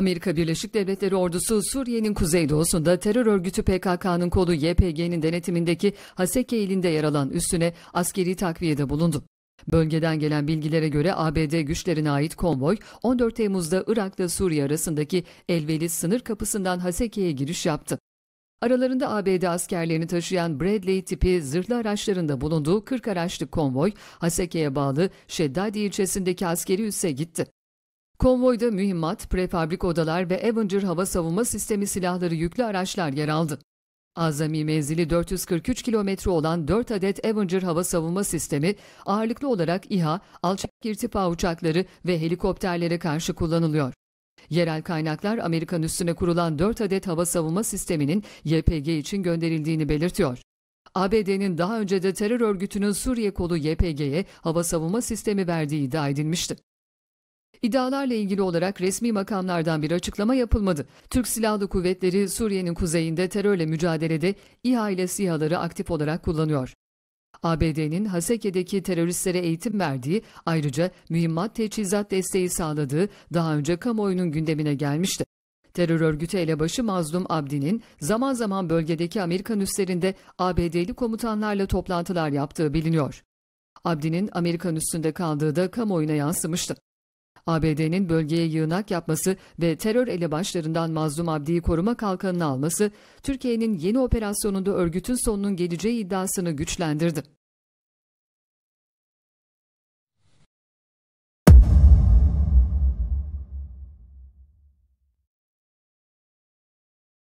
Amerika Birleşik Devletleri ordusu Suriye'nin kuzeydoğusunda terör örgütü PKK'nın kolu YPG'nin denetimindeki Haseke ilinde yer alan üssüne askeri takviyede bulundu. Bölgeden gelen bilgilere göre ABD güçlerine ait konvoy 14 Temmuz'da Irak ile Suriye arasındaki Elveli sınır kapısından Haseke'ye giriş yaptı. Aralarında ABD askerlerini taşıyan Bradley tipi zırhlı araçlarında bulunduğu 40 araçlık konvoy Haseke'ye bağlı Şeddadi ilçesindeki askeri üsse gitti. Konvoyda mühimmat, prefabrik odalar ve Avenger hava savunma sistemi silahları yüklü araçlar yer aldı. Azami menzili 443 kilometre olan 4 adet Avenger hava savunma sistemi ağırlıklı olarak İHA, alçak irtifa uçakları ve helikopterlere karşı kullanılıyor. Yerel kaynaklar Amerikan üstüne kurulan 4 adet hava savunma sisteminin YPG için gönderildiğini belirtiyor. ABD'nin daha önce de terör örgütünün Suriye kolu YPG'ye hava savunma sistemi verdiği iddia edilmişti. İddialarla ilgili olarak resmi makamlardan bir açıklama yapılmadı. Türk Silahlı Kuvvetleri Suriye'nin kuzeyinde terörle mücadelede İHA ile SİHA'ları aktif olarak kullanıyor. ABD'nin Haseke'deki teröristlere eğitim verdiği, ayrıca mühimmat teçhizat desteği sağladığı daha önce kamuoyunun gündemine gelmişti. Terör örgütü elebaşı Mazlum Abdi'nin zaman zaman bölgedeki Amerikan üslerinde ABD'li komutanlarla toplantılar yaptığı biliniyor. Abdi'nin Amerikan üstünde kaldığı da kamuoyuna yansımıştı. ABD'nin bölgeye yığınak yapması ve terör elebaşlarından Mazlum Abdi'yi koruma kalkanını alması, Türkiye'nin yeni operasyonunda örgütün sonunun geleceği iddiasını güçlendirdi.